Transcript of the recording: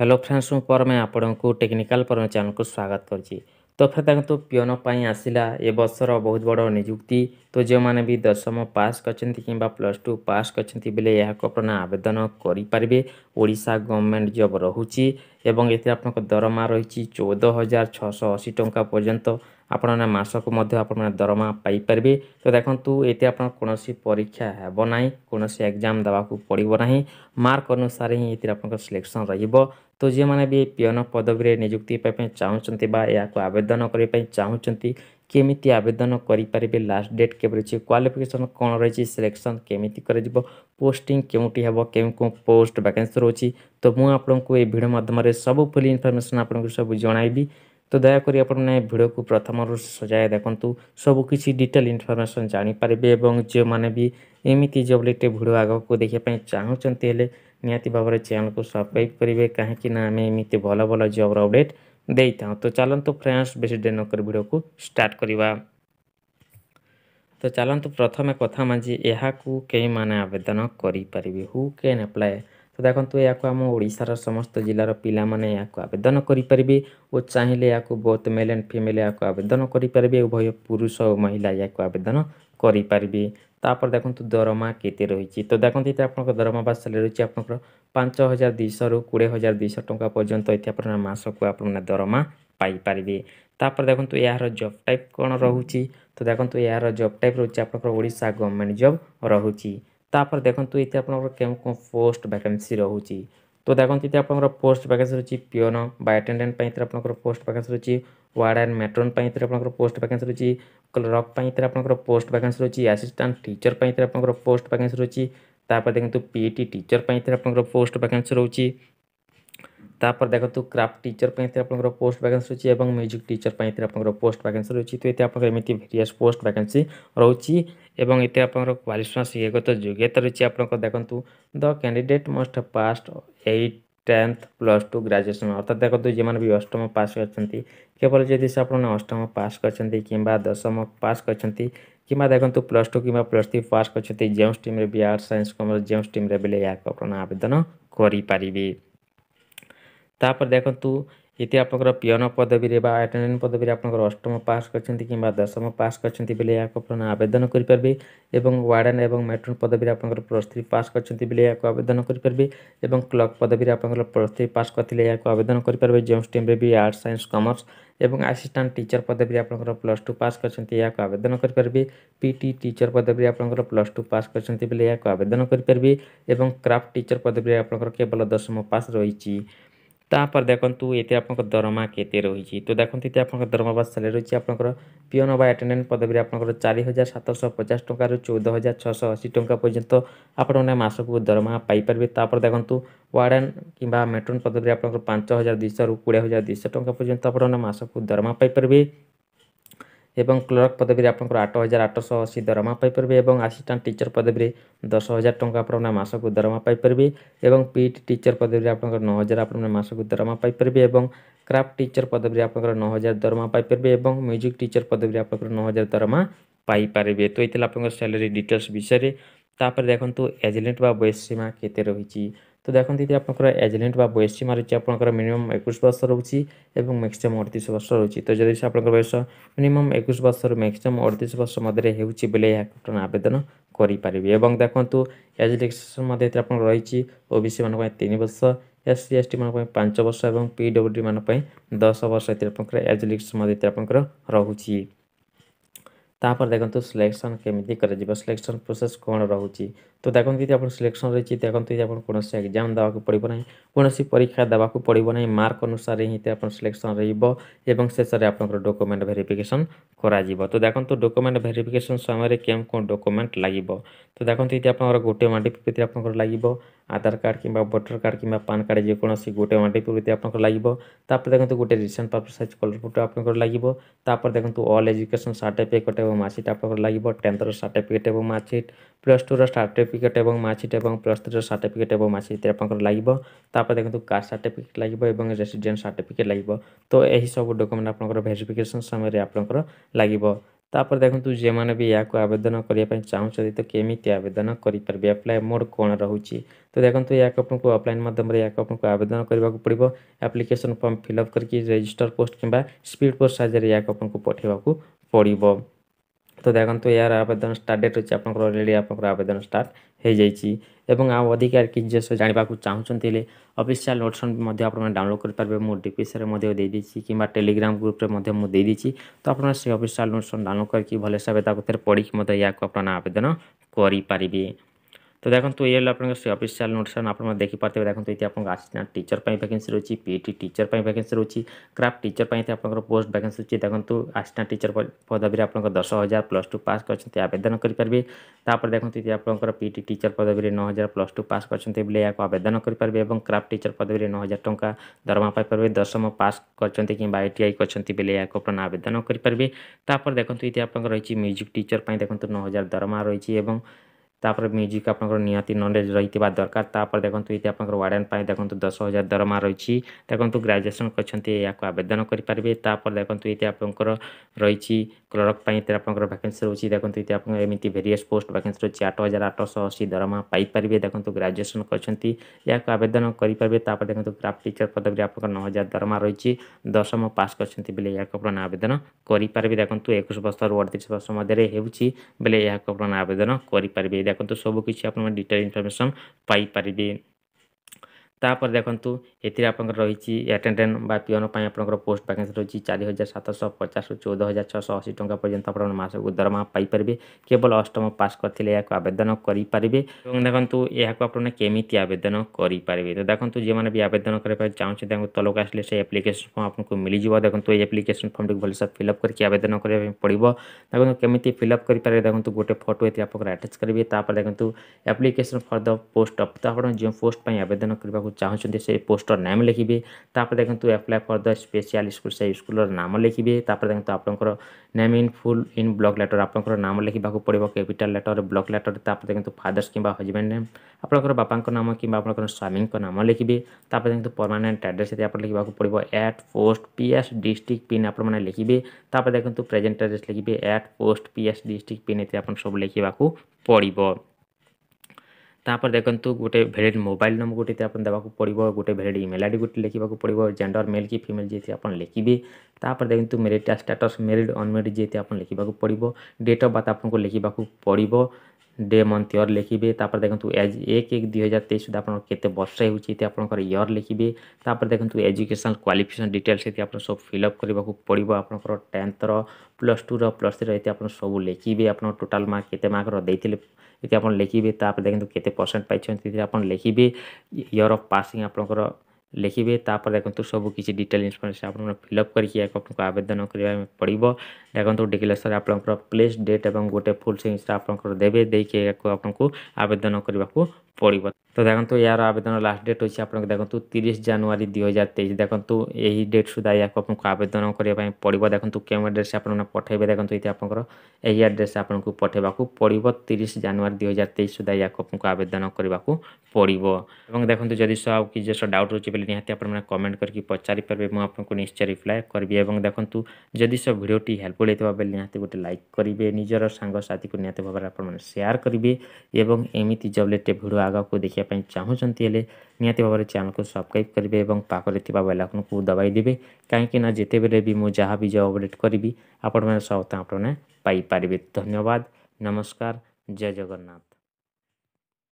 hello friends ମୁଁ ପରମେ ଆପଣଙ୍କୁ technical ପରମେ ଚ୍ୟାନେଲକୁ ସ୍ୱାଗତ କରୁଛି ତ ଫେର୍ ଦେଖନ୍ତୁ ପିଅନ ପାଇଁ ଆସିଲା ଏ ବର୍ଷର ବହୁତ ବଡ଼ ନିଯୁକ୍ତି ତ ଯେଉଁମାନେ ବି ଦଶମ ପାସ୍ କରିଛନ୍ତି କିମ୍ବା ପ୍ଲସ୍ ଟୁ ପାସ୍ କରିଛନ୍ତି ବେଲେ ଏହାକୁ ଆପଣ ଆବେଦନ କରିପାରିବେ ଓଡ଼ିଶା ଗଭର୍ଣ୍ଣମେଣ୍ଟ ଜବ୍ ରହୁଛି ଏବଂ ଏଥିରେ ଆପଣଙ୍କ ଦରମା ରହିଛି ଚଉଦ ହଜାର ଛଅଶହ ଅଶୀ ଟଙ୍କା ପର୍ଯ୍ୟନ୍ତ ଆପଣମାନେ ମାସକୁ ମଧ୍ୟ ଆପଣମାନେ ଦରମା ପାଇପାରିବେ ତ ଦେଖନ୍ତୁ ଏଠି ଆପଣ କୌଣସି ପରୀକ୍ଷା ହେବ ନାହିଁ କୌଣସି ଏକ୍ଜାମ୍ ଦେବାକୁ ପଡ଼ିବ ନାହିଁ ମାର୍କ ଅନୁସାରେ ହିଁ ଏଥିରେ ଆପଣଙ୍କ ସିଲେକ୍ସନ୍ ରହିବ ତ ଯେଉଁମାନେ ବି ପିଅନ ପଦବୀରେ ନିଯୁକ୍ତି ପାଇବା ପାଇଁ ଚାହୁଁଛନ୍ତି ବା ଏହାକୁ ଆବେଦନ କରିବା ପାଇଁ ଚାହୁଁଛନ୍ତି କେମିତି ଆବେଦନ କରିପାରିବେ ଲାଷ୍ଟ ଡେଟ୍ କେବେ ରହିଛି କ୍ୱାଲିଫିକେସନ୍ କ'ଣ ରହିଛି ସିଲେକ୍ସନ୍ କେମିତି କରାଯିବ ପୋଷ୍ଟିଂ କେଉଁଠି ହେବ କେଉଁ କେଉଁ ପୋଷ୍ଟ ଭ୍ୟାକେନ୍ସି ରହୁଛି ତ ମୁଁ ଆପଣଙ୍କୁ ଏ ଭିଡ଼ିଓ ମାଧ୍ୟମରେ ସବୁ ଫୁଲ୍ ଇନଫର୍ମେସନ୍ ଆପଣଙ୍କୁ ସବୁ ଜଣାଇବି তো দয়াকরি আপনার ভিডিওকে প্রথমর সজায় দেখুন সবুকিছি ডিটেল ইনফরমেসন জাঁপারে এবং যে বি এমিতি জব রিলেটেড ভিডিও আগুক দেখা চাহুমান হলে নিহতি ভাবে চ্যানেলকে সবসক্রাইব করবে কিনা আমি এমিতি ভালো ভালো জবর অপডেট দিয়ে থাও তো চলতু ফ্রেন্ডস বেশি ডে নক ভিডিওকে স্টার্ট করা তো চলতু প্রথমে কথা মাঝি এখন কে মানে আবেদন করে পারে হু ক্যান আপ্লায় ଦେଖନ୍ତୁ ଏହାକୁ ଆମ ଓଡ଼ିଶାର ସମସ୍ତ ଜିଲ୍ଲାର ପିଲାମାନେ ଏହାକୁ ଆବେଦନ କରିପାରିବେ ଓ ଚାହିଁଲେ ଏହାକୁ ବୋଥ୍ ମେଲ୍ ଆଣ୍ଡ ଫିମେଲ୍ ଏହାକୁ ଆବେଦନ କରିପାରିବେ ଉଭୟ ପୁରୁଷ ଓ ମହିଳା ଏହାକୁ ଆବେଦନ କରିପାରିବେ ତାପରେ ଦେଖନ୍ତୁ ଦରମା କେତେ ରହିଛି ତ ଦେଖନ୍ତୁ ଏଠି ଆପଣଙ୍କ ଦରମା ବା ସାଲେରୀ ରହିଛି ଆପଣଙ୍କର ପାଞ୍ଚ ହଜାର ଦୁଇଶହରୁ କୋଡ଼ିଏ ହଜାର ଦୁଇଶହ ଟଙ୍କା ପର୍ଯ୍ୟନ୍ତ ଏଠି ଆପଣ ମାସକୁ ଆପଣମାନେ ଦରମା ପାଇପାରିବେ ତାପରେ ଦେଖନ୍ତୁ ଏହାର ଜବ୍ ଟାଇପ୍ କ'ଣ ରହୁଛି ତ ଦେଖନ୍ତୁ ଏହାର ଜବ୍ ଟାଇପ୍ ରହୁଛି ଆପଣଙ୍କର ଓଡ଼ିଶା ଗଭର୍ଣ୍ଣମେଣ୍ଟ ଜବ୍ ରହୁଛି ତାପରେ ଦେଖନ୍ତୁ ଏଠି ଆପଣଙ୍କର କେଉଁ କେଉଁ ପୋଷ୍ଟ ଭ୍ୟାକେନ୍ସି ରହୁଛି ତ ଦେଖନ୍ତୁ ଏଠି ଆପଣଙ୍କର ପୋଷ୍ଟ ଭ୍ୟାକେନ୍ସି ରହୁଛି ପିଅନ ବା ଆଟେଣ୍ଡାଣ୍ଟ ପାଇଁ ଏଥିରେ ଆପଣଙ୍କର ପୋଷ୍ଟ ଭ୍ୟାକେନ୍ସି ରହୁଛି ୱାର୍ଡ ଆଣ୍ଡ ମ୍ୟାଟ୍ରନ୍ ପାଇଁ ଏଥିରେ ଆପଣଙ୍କର ପୋଷ୍ଟ ଭ୍ୟାକେନ୍ସି ରହୁଛି କ୍ଲର୍କ ପାଇଁ ଏଥିରେ ଆପଣଙ୍କର ପୋଷ୍ଟ ଭ୍ୟାକେନ୍ସି ରହୁଛି ଆସିଷ୍ଟାଣ୍ଟ ଟିଚର ପାଇଁ ଏଥିରେ ଆପଣଙ୍କର ପୋଷ୍ଟ ଭ୍ୟାକେନ୍ସି ରହୁଛି ତାପରେ ଦେଖନ୍ତୁ ପିଇଟି ଟିଚର ପାଇଁ ଏଥିରେ ଆପଣଙ୍କର ପୋଷ୍ଟ ଭ୍ୟାକେନ୍ସି ରହୁଛି तापर देखो तो क्राफ्ट टीचर पर आप पोस्ट वैकेंस रही है म्यूजिक टीचर पर आप पोस्ट वैकेंस रही है तो ये आपकी भेरियस पोस्ट वैकेंस रही है ये आप क्वाश्स येगत योग्यता रही आप देखो the candidate must pass at tenth plus two graduation अर्थात देखो जो मैंने भी अष्टम पास करते केवल जी से आपने अष्टम पास कि दशम पास कर कि देखो प्लस टू कि प्लस थ्री पास करो बी आर्ट्स सैंस कमर्स जो स्ट्रीम्रे आवेदन करें ତାପରେ ଦେଖନ୍ତୁ ଯଦି ଆପଣଙ୍କର ପିଅନ ପଦବୀରେ ବା ଆଟେଣ୍ଡାଣ୍ଟ ପଦବୀରେ ଆପଣଙ୍କର ଅଷ୍ଟମ ପାସ୍ କରିଛନ୍ତି କିମ୍ବା ଦଶମ ପାସ୍ କରିଛନ୍ତି ବେଲେ ଏହାକୁ ଆପଣ ଆବେଦନ କରିପାରିବେ ଏବଂ ୱାର୍ଡ଼େନ୍ ଏବଂ ମେଟ୍ରୋନ୍ ପଦବୀରେ ଆପଣଙ୍କର ପ୍ଲସ୍ ଥ୍ରୀ ପାସ୍ କରିଛନ୍ତି ବେଲେ ଏହାକୁ ଆବେଦନ କରିପାରିବେ ଏବଂ କ୍ଲର୍କ ପଦବୀରେ ଆପଣଙ୍କର ପ୍ଲସ୍ ଥ୍ରୀ ପାସ୍ କରିଥିଲେ ଏହାକୁ ଆବେଦନ କରିପାରିବେ ଯେଉଁ ଷ୍ଟ୍ରିମ୍ରେ ବି ଆର୍ଟ୍ସ ସାଇନ୍ସ କମର୍ସ ଏବଂ ଆସିଷ୍ଟାଣ୍ଟ ଟିଚର ପଦବୀରେ ଆପଣଙ୍କର ପ୍ଲସ୍ ଟୁ ପାସ୍ କରିଛନ୍ତି ଏହାକୁ ଆବେଦନ କରିପାରିବେ ପିଟି ଟିଚର ପଦବୀରେ ଆପଣଙ୍କର ପ୍ଲସ୍ ଟୁ ପାସ୍ କରିଛନ୍ତି ବେଲେ ଏହାକୁ ଆବେଦନ କରିପାରିବେ ଏବଂ କ୍ରାଫ୍ଟ ଟିଚର ପଦବୀରେ ଆପଣଙ୍କର କେବଳ ଦଶମ ପାସ୍ ରହିଛି ତାପରେ ଦେଖନ୍ତୁ ଏଠି ଆପଣଙ୍କ ଦରମା କେତେ ରହିଛି ତ ଦେଖନ୍ତୁ ଏଠି ଆପଣଙ୍କ ଦରମା ବା ସାଲେରୀ ରହିଛି ଆପଣଙ୍କର ପିଅନ ବା ଆଟେଣ୍ଡାଣ୍ଟ ପଦବୀରେ ଆପଣଙ୍କର ଚାରି ହଜାର ସାତଶହ ପଚାଶ ଟଙ୍କାରୁ ଚଉଦ ହଜାର ଛଅଶହ ଅଶୀ ଟଙ୍କା ପର୍ଯ୍ୟନ୍ତ ଆପଣମାନେ ମାସକୁ ଦରମା ପାଇପାରିବେ ତାପରେ ଦେଖନ୍ତୁ ୱାର୍ଡେନ୍ କିମ୍ବା ମେଟ୍ରୋନ୍ ପଦବୀରେ ଆପଣଙ୍କର ପାଞ୍ଚ ହଜାର ଦୁଇଶହରୁ କୋଡ଼ିଏ ହଜାର ଦୁଇଶହ ଟଙ୍କା ପର୍ଯ୍ୟନ୍ତ ଆପଣମାନେ ମାସକୁ ଦରମା ପାଇପାରିବେ ଏବଂ କ୍ଲର୍କ ପଦବୀରେ ଆପଣଙ୍କର ଆଠ ହଜାର ଆଠଶହ ଅଶୀ ଦରମା ପାଇପାରିବେ ଏବଂ ଆସିଷ୍ଟାଣ୍ଟ ଟିଚର ପଦବୀରେ ଦଶ ହଜାର ଟଙ୍କା ଆପଣମାନେ ମାସକୁ ଦରମା ପାଇପାରିବେ ଏବଂ ପିଇଟି ଟିଚର ପଦବୀରେ ଆପଣଙ୍କର ନଅ ହଜାର ଆପଣମାନେ ମାସକୁ ଦରମା ପାଇପାରିବେ ଏବଂ କ୍ରାଫ୍ଟ ଟିଚର ପଦବୀରେ ଆପଣଙ୍କର ନଅ ହଜାର ଦରମା ପାଇପାରିବେ ଏବଂ ମ୍ୟୁଜିକ୍ ଟିଚର ପଦବୀରେ ଆପଣଙ୍କର ନଅ ହଜାର ଦରମା ପାଇପାରିବେ ତ ଏଇଥିଲା ଆପଣଙ୍କର ସାଲାରୀ ଡିଟେଲ୍ସ ବିଷୟରେ ତାପରେ ଦେଖନ୍ତୁ ଏଜେଲେଣ୍ଟ ବା ବୟସୀମା କେତେ ରହିଛି ତ ଦେଖନ୍ତି ଏଠି ଆପଣଙ୍କର ଏଜେଲେଣ୍ଟ ବା ବୟସୀ ମାରୁଛି ଆପଣଙ୍କର ମିନିମମ୍ ଏକୋଇଶ ବର୍ଷ ରହୁଛି ଏବଂ ମ୍ୟାକ୍ସିମମ୍ ଅଠତିରିଶ ବର୍ଷ ରହୁଛି ତ ଯଦି ସେ ଆପଣଙ୍କର ବୟସ ମିନିମମ୍ ଏକୋଇଶ ବର୍ଷରୁ ମ୍ୟାକ୍ସିମମ୍ ଅଠତିରିଶ ବର୍ଷ ମଧ୍ୟରେ ହେଉଛି ବୋଲେ ଏହାକୁ ଆବେଦନ କରିପାରିବି ଏବଂ ଦେଖନ୍ତୁ ଏଜ୍ ରିଲେକ୍ସେସନ୍ ମଧ୍ୟ ଏଥିରେ ଆପଣଙ୍କର ରହିଛି ଓ ବି ଓବିସିମାନଙ୍କ ପାଇଁ ତିନି ବର୍ଷ ଏସ୍ ସି ଏସ୍ ଟି ମାନଙ୍କ ପାଇଁ ପାଞ୍ଚ ବର୍ଷ ଏବଂ ପି ଡବ୍ଲ୍ୟୁ ଡିମାନଙ୍କ ପାଇଁ ଦଶ ବର୍ଷ ଏଥିରେ ଆପଣଙ୍କର ଏଜ୍ ରିଲେକ୍ସେସନ୍ ମଧ୍ୟ ଏଥିରେ ଆପଣଙ୍କର ରହୁଛି ତାପରେ ଦେଖନ୍ତୁ ସିଲେକ୍ସନ୍ କେମିତି କରାଯିବ ସିଲେକ୍ସନ୍ ପ୍ରୋସେସ୍ କ'ଣ ରହୁଛି ତ ଦେଖନ୍ତୁ ଯଦି ଆପଣ ସିଲେକ୍ସନ୍ ରହିଛି ଦେଖନ୍ତୁ ଯଦି ଆପଣ କୌଣସି ଏକ୍ଜାମ୍ ଦେବାକୁ ପଡ଼ିବ ନାହିଁ କୌଣସି ପରୀକ୍ଷା ଦେବାକୁ ପଡ଼ିବ ନାହିଁ ମାର୍କ ଅନୁସାରେ ହିଁ ଆପଣ ସିଲେକ୍ସନ୍ ରହିବ ଏବଂ ଶେଷରେ ଆପଣଙ୍କର ଡକୁମେଣ୍ଟ ଭେରିଫିକେସନ୍ କରାଯିବ ତ ଦେଖନ୍ତୁ ଡକୁମେଣ୍ଟ ଭେରିଫିକେସନ୍ ସମୟରେ କେଉଁ କେଉଁ ଡକୁମେଣ୍ଟ ଲାଗିବ ତ ଦେଖନ୍ତୁ ଯଦି ଆପଣଙ୍କର ଗୋଟିଏ ମାଟି ପିପିଥିରେ ଆପଣଙ୍କର ଲାଗିବ ଆଧାର କାର୍ଡ଼ କିମ୍ବା ଭୋଟର କାର୍ଡ଼ କିମ୍ବା ପାନ୍ କାର୍ଡ଼ ଯେକୌଣସି ଗୋଟେ ଅଣ୍ଡି ପ୍ରଭୃତି ଆପଣଙ୍କର ଲାଗିବ ତାପରେ ଦେଖନ୍ତୁ ଗୋଟେ ରିସେଣ୍ଟ ପର୍ପସ୍ ସାଇଜ୍ କଲର୍ ଫଟୋ ଆପଣଙ୍କର ଲାଗିବ ତାପରେ ଦେଖନ୍ତୁ ଅଲ୍ ଏଜୁକେସନ୍ ସାର୍ଟିଫିକେଟ୍ ଏବଂ ମାର୍କସିଟ୍ ଆପଣଙ୍କର ଲାଗିବ ଟେନ୍ଥର ସାର୍ଟିଫିକେଟ୍ ଏବଂ ମାର୍କସିଟ୍ ପ୍ଲସ୍ ଟୁର ସାର୍ଟିଫିକେଟ୍ ଏବଂ ମାର୍କସିଟ୍ ଏବଂ ପ୍ଲସ୍ ଥ୍ରୀର ସାର୍ଟିଫିକେଟ୍ ଏବଂ ମାର୍କସିଟ୍ ଆପଣଙ୍କର ଲାଗିବ ତାପରେ ଦେଖନ୍ତୁ କାଷ୍ଟ ସାର୍ଟିଫିକେଟ୍ ଲାଗିବ ଏବଂ ରେସିଡେଣ୍ଟ ସାର୍ଟିଫିକେଟ୍ ଲାଗିବ ତ ଏହିସବୁ ଡକୁମେଣ୍ଟ ଆପଣଙ୍କର ଭେରିଫିକେସନ୍ ସମୟରେ ଆପଣଙ୍କର ଲାଗିବ ତାପରେ ଦେଖନ୍ତୁ ଯେମାନେ ବି ଏହାକୁ ଆବେଦନ କରିବା ପାଇଁ ଚାହୁଁଛନ୍ତି ତ କେମିତି ଆବେଦନ କରିପାରିବେ ଆପ୍ଲାଏ ମୋଡ଼ କ'ଣ ରହୁଛି ତ ଦେଖନ୍ତୁ ଏହାକୁ ଆପଣଙ୍କୁ ଅଫଲାଇନ୍ ମାଧ୍ୟମରେ ଏହାକୁ ଆପଣଙ୍କୁ ଆବେଦନ କରିବାକୁ ପଡ଼ିବ ଆପ୍ଲିକେସନ୍ ଫର୍ମ ଫିଲ୍ଅପ୍ କରିକି ରେଜିଷ୍ଟର ପୋଷ୍ଟ କିମ୍ବା ସ୍ପିଡ଼ ପୋଷ୍ଟ ସାହାଯ୍ୟରେ ଏହାକୁ ଆପଣଙ୍କୁ ପଠାଇବାକୁ ପଡ଼ିବ ତ ଦେଖନ୍ତୁ ଏହାର ଆବେଦନ ଷ୍ଟାର୍ଟ ଡେଟ୍ ଅଛି ଆପଣଙ୍କର ଅଲରେଡ଼ି ଆପଣଙ୍କର ଆବେଦନ ଷ୍ଟାର୍ଟ ହୋଇଯାଇଛି ଏବଂ ଆଉ ଅଧିକା କିଛି ଜାଣିବାକୁ ଚାହୁଁଛନ୍ତି ହେଲେ ଅଫିସିଆଲ୍ ନୋଟ୍ସନ୍ ମଧ୍ୟ ଆପଣମାନେ ଡାଉନଲୋଡ଼୍ କରିପାରିବେ ମୁଁ ଡିପିସିରେ ମଧ୍ୟ ଦେଇଦେଇଛି କିମ୍ବା ଟେଲିଗ୍ରାମ ଗ୍ରୁପ୍ରେ ମଧ୍ୟ ମୁଁ ଦେଇଦେଇଛି ତ ଆପଣ ସେ ଅଫିସିଆଲ୍ ନୋଟ୍ସନ୍ ଡାଉନଲୋଡ଼୍ କରିକି ଭଲ ହିସାବରେ ତାକୁ ଥରେ ପଢ଼ିକି ମଧ୍ୟ ଏହାକୁ ଆପଣ ଆବେଦନ କରିପାରିବେ তো দেখুন তো ইয়ে আপনার অফিসিয়াল নোটিফিকেশন আপনারা দেখিপারে দেখুন এটি আপনার আসিস্টাট টিচর ভ্যাকেন্সি রয়েছে পিটি টিচর ভ্যাকেন্সি রয়েছে ক্রাফট টিচর আপনার পোস্ট ভ্যাকেন্সি রয়েছে দেখুন আসিস্টাট টিচর পদবী আপনার দশ হাজার প্লস টু পাস করছেন আবেদন করে তাপরে দেখুন এটি আপনার পিটি টিচর পদবী নয় হাজার প্লস টু পাস করছেন বলে এখন আবেদন করে এবং ক্রাফট টিচর পদবী নয় হাজার টঙ্কা দরমা পাইপারে দশম পাস করছেন কিংবা আইটিআই করছেন বলে এখন আপনার আবেদন করে তাপরে দেখুন এটি আপনার রয়েছে মিউজিক টিচর দেখুন নয় হাজার দরমা রয়েছে এবং ତାପରେ ମ୍ୟୁଜିକ୍ ଆପଣଙ୍କର ନିହାତି ନଲେଜ୍ ରହିଥିବା ଦରକାର ତାପରେ ଦେଖନ୍ତୁ ଏଇଠି ଆପଣଙ୍କର ୱାର୍ଡ଼େନ୍ ପାଇଁ ଦେଖନ୍ତୁ ଦଶ ହଜାର ଦରମା ରହିଛି ଦେଖନ୍ତୁ ଗ୍ରାଜୁଏସନ୍ କରିଛନ୍ତି ଏହାକୁ ଆବେଦନ କରିପାରିବେ ତାପରେ ଦେଖନ୍ତୁ ଏଇଠି ଆପଣଙ୍କର ରହିଛି କ୍ଲର୍କ ପାଇଁ ଏଥିରେ ଆପଣଙ୍କର ଭ୍ୟାକେନ୍ସି ରହୁଛି ଦେଖନ୍ତୁ ଏଇଠି ଆପଣ ଏମିତି ଭେରିୟସ୍ ପୋଷ୍ଟ ଭ୍ୟାକେନ୍ସି ରହୁଛି ଆଠ ହଜାର ଆଠଶହ ଅଶୀ ଦରମା ପାଇପାରିବେ ଦେଖନ୍ତୁ ଗ୍ରାଜୁଏସନ୍ କରିଛନ୍ତି ଏହାକୁ ଆବେଦନ କରିପାରିବେ ତାପରେ ଦେଖନ୍ତୁ କ୍ରାଫ୍ଟ ଟିଚର୍ ପଦବୀରେ ଆପଣଙ୍କର ନଅ ହଜାର ଦରମା ରହିଛି ଦଶମ ପାସ୍ କରିଛନ୍ତି ବେଲେ ଏହାକୁ ଆପଣ ଆବେଦନ କରିପାରିବେ ଦେଖନ୍ତୁ ଏକୋଇଶ ବର୍ଷରୁ ଅଠତିରିଶ ବର୍ଷ ମଧ୍ୟରେ ହେଉଛି ବେଲେ ଏହାକୁ ଆପଣ ଆବେଦନ କରିପାରିବେ ଦେଖନ୍ତୁ ସବୁ କିଛି ଆପଣମାନେ ଡିଟେଲ୍ ଇନଫର୍ମେସନ୍ ପାଇପାରିବେ ତାପରେ ଦେଖନ୍ତୁ ଏଥିରେ ଆପଣଙ୍କର ରହିଛି ଆଟେଣ୍ଡାଣ୍ଟ ବା ପିଅନ ପାଇଁ ଆପଣଙ୍କର ପୋଷ୍ଟ ଭ୍ୟାକେନ୍ସି ରହିଛି ଚାରି ହଜାର ସାତଶହ ପଚାଶରୁ ଚଉଦ ହଜାର ଛଅଶହ ଅଶୀ ଟଙ୍କା ପର୍ଯ୍ୟନ୍ତ ଆପଣ ମାସକୁ ଦରମା ପାଇପାରିବେ କେବଳ ଅଷ୍ଟମ ପାସ୍ କରିଥିଲେ ଏହାକୁ ଆବେଦନ କରିପାରିବେ ଏବଂ ଦେଖନ୍ତୁ ଏହାକୁ ଆପଣ କେମିତି ଆବେଦନ କରିପାରିବେ ତ ଦେଖନ୍ତୁ ଯେଉଁମାନେ ବି ଆବେଦନ କରିବାକୁ ଚାହୁଁଛନ୍ତି ତାଙ୍କୁ ତଳକୁ ଆସିଲେ ସେ ଆପ୍ଲିକେସନ୍ ଫର୍ମ ଆପଣଙ୍କୁ ମିଳିଯିବ ଦେଖନ୍ତୁ এই আপ্লিকেশন ফর্মটিকে ভালসে ফিল আপ করি আবেদন করা পড়ব দেখুন কমিটি ফিল আপ করে পারে দেখুন গোটে ফটো এতে আপনার আটাচ করবে তাপরে দেখুন application for the post of তো আপনার যে পোস্ট আবেদন করা ଚାହୁଁଛନ୍ତି ସେ ପୋଷ୍ଟର ନେମ୍ ଲେଖିବେ ତାପରେ ଦେଖନ୍ତୁ apply for the special school ସେଇ ସ୍କୁଲର ନାମ ଲେଖିବେ ତାପରେ ଦେଖନ୍ତୁ ଆପଣଙ୍କର name in full in block letter ଆପଣଙ୍କର ନାମ ଲେଖିବାକୁ ପଡ଼ିବ କ୍ୟାପିଟାଲ ଲେଟର୍ ବ୍ଲକ୍ ଲେଟର୍ ତାପରେ ଦେଖନ୍ତୁ ଫାଦର୍ସ କିମ୍ବା ହଜବେଣ୍ଡ ନେମ୍ ଆପଣଙ୍କର ବାପାଙ୍କ ନାମ କିମ୍ବା ଆପଣଙ୍କର ସ୍ୱାମୀଙ୍କ ନାମ ଲେଖିବେ ତାପରେ ଦେଖନ୍ତୁ ପରମାନେଣ୍ଟ ଆଡ୍ରେସ୍ ଯଦି ଆପଣ ଲେଖିବାକୁ ପଡ଼ିବ at post P S district pin ଆପଣମାନେ ଲେଖିବେ ତାପରେ ଦେଖନ୍ତୁ ପ୍ରେଜେଣ୍ଟ ଆଡ୍ରେସ୍ ଲେଖିବେ at post P S district pin ଏଥିରେ ଆପଣ ସବୁ ଲେଖିବାକୁ ପଡ଼ିବ ତାପରେ ଦେଖନ୍ତୁ ଗୋଟେ ଭ୍ୟାଲିଡ଼୍ ମୋବାଇଲ୍ ନମ୍ବର ଗୋଟେ ଆପଣ ଦେବାକୁ ପଡ଼ିବ ଗୋଟେ ଭ୍ୟାଲିଡ଼୍ ଇମେଲ୍ ଆଇ ଡ଼ି ଗୋଟେ ଲେଖିବାକୁ ପଡ଼ିବ ଜେଣ୍ଡର ମେଲ୍ କି ଫିମେଲ୍ ଯିଏ ଆପଣ ଲେଖିବେ ତାପରେ ଦେଖନ୍ତୁ ମେରିଟ୍ଟା ଷ୍ଟାଟସ୍ ମେରିଡ଼୍ ଅନମେରିଡ଼୍ ଯିଏ ଆପଣ ଲେଖିବାକୁ ପଡ଼ିବ ଡେଟ୍ ଅଫ୍ ବାର୍ଥ ଆପଣଙ୍କୁ ଲେଖିବାକୁ ପଡ଼ିବ ଡେ ମନ୍ଥ ଇୟର୍ ଲେଖିବେ ତାପରେ ଦେଖନ୍ତୁ ଏଜ୍ ଏକ ଏକ ଦୁଇ ହଜାର ତେଇଶ ସୁଦ୍ଧା ଆପଣଙ୍କ କେତେ ବର୍ଷ ହେଉଛି ଏତେ ଆପଣଙ୍କର ଇୟର୍ ଲେଖିବେ ତାପରେ ଦେଖନ୍ତୁ ଏଜୁକେସନ୍ କ୍ୱାଲିଫିକେସନ୍ ଡିଟେଲ୍ସ ଏତେ ଆପଣ ସବୁ ଫିଲ୍ଅପ୍ କରିବାକୁ ପଡ଼ିବ ଆପଣଙ୍କର ଟେନ୍ଥର ପ୍ଲସ୍ ଟୁର ପ୍ଲସ୍ ଥ୍ରୀର ଏତେ ଆପଣ ସବୁ ଲେଖିବେ ଆପଣ ଟୋଟାଲ୍ ମାର୍କ କେତେ ମାର୍କର ଦେଇଥିଲେ ଯଦି ଆପଣ ଲେଖିବେ ତାପରେ ଦେଖନ୍ତୁ କେତେ ପରସେଣ୍ଟ ପାଇଛନ୍ତି ଯଦି ଆପଣ ଲେଖିବେ ଇୟର୍ ଅଫ୍ ପାସିଂ ଆପଣଙ୍କର ଲେଖିବେ ତାପରେ ଦେଖନ୍ତୁ ସବୁ କିଛି ଡିଟେଲ୍ ଇନଫର୍ମେସନ୍ ଆପଣଙ୍କର ଫିଲ୍ଅପ୍ କରିକି ଏହାକୁ ଆପଣଙ୍କୁ ଆବେଦନ କରିବା ପଡ଼ିବ ଦେଖନ୍ତୁ ଡିକ୍ଲେରେସନ୍ ଆପଣଙ୍କର ପ୍ଲେସ୍ ଡେଟ୍ ଏବଂ ଗୋଟେ ଫୁଲ୍ ସିଗ୍ନେଚର୍ ଆପଣଙ୍କର ଦେବେ ଦେଇକି ଏହାକୁ ଆପଣଙ୍କୁ ଆବେଦନ କରିବାକୁ ପଡ଼ିବ ତ ଦେଖନ୍ତୁ ଏହାର ଆବେଦନ ଲାଷ୍ଟ ଡେଟ୍ ଅଛି ଆପଣଙ୍କୁ ଦେଖନ୍ତୁ ତିରିଶ ଜାନୁଆରୀ ଦୁଇ ହଜାର ତେଇଶ ଦେଖନ୍ତୁ ଏହି ଡେଟ୍ ସୁଦ୍ଧା ଏହାକୁ ଆପଣଙ୍କୁ ଆବେଦନ କରିବା ପାଇଁ ପଡ଼ିବ ଦେଖନ୍ତୁ କେଉଁ ଆଡ୍ରେସ୍ ଆପଣମାନେ ପଠାଇବେ ଦେଖନ୍ତୁ ଏଠି ଆପଣଙ୍କର ଏହି ଆଡ୍ରେସ୍ ଆପଣଙ୍କୁ ପଠାଇବାକୁ ପଡ଼ିବ ତିରିଶ ଜାନୁଆରୀ ଦୁଇ ହଜାର ତେଇଶ ସୁଦ୍ଧା ଏହାକୁ ଆପଣଙ୍କୁ ଆବେଦନ କରିବାକୁ ପଡ଼ିବ ଏବଂ ଦେଖନ୍ତୁ ଯଦି ସହ ଆଉ କିଛି ଜିନିଷ ଡାଉଟ୍ ରହୁଛି ବୋଲି ନିହାତି ଆପଣମାନେ କମେଣ୍ଟ କରିକି ପଚାରିପାରିବେ ମୁଁ ଆପଣଙ୍କୁ ନିଶ୍ଚୟ ରିପ୍ଲାଏ କରିବି ଏବଂ ଦେଖନ୍ତୁ ଯଦି ସହ ଭିଡ଼ିଓଟି ହେଲ୍ପ কলি তে বাবলি হাঁতি গটে লাইক করিবে নিজৰ সাঙ সாதிক নিয়াতে বাবে আপোন মানে শেয়ার কৰিবে এবং এমিতি জবলেটে ভিডিও আগাকো দেখিয়া পই চাহোচন্তিলে নিয়াতে বাবে চানেলক সাবস্ক্রাইব কৰিবে এবং পাকলিতিবা বেলকনক দাবাই দিবে কাৰকি না জেতেবিৰে বি মো জহা বি জব আপডেট কৰিবি আপোন মানে সওতা আপোননে পাই পৰিব ধন্যবাদ নমস্কাৰ জয় জগৰনা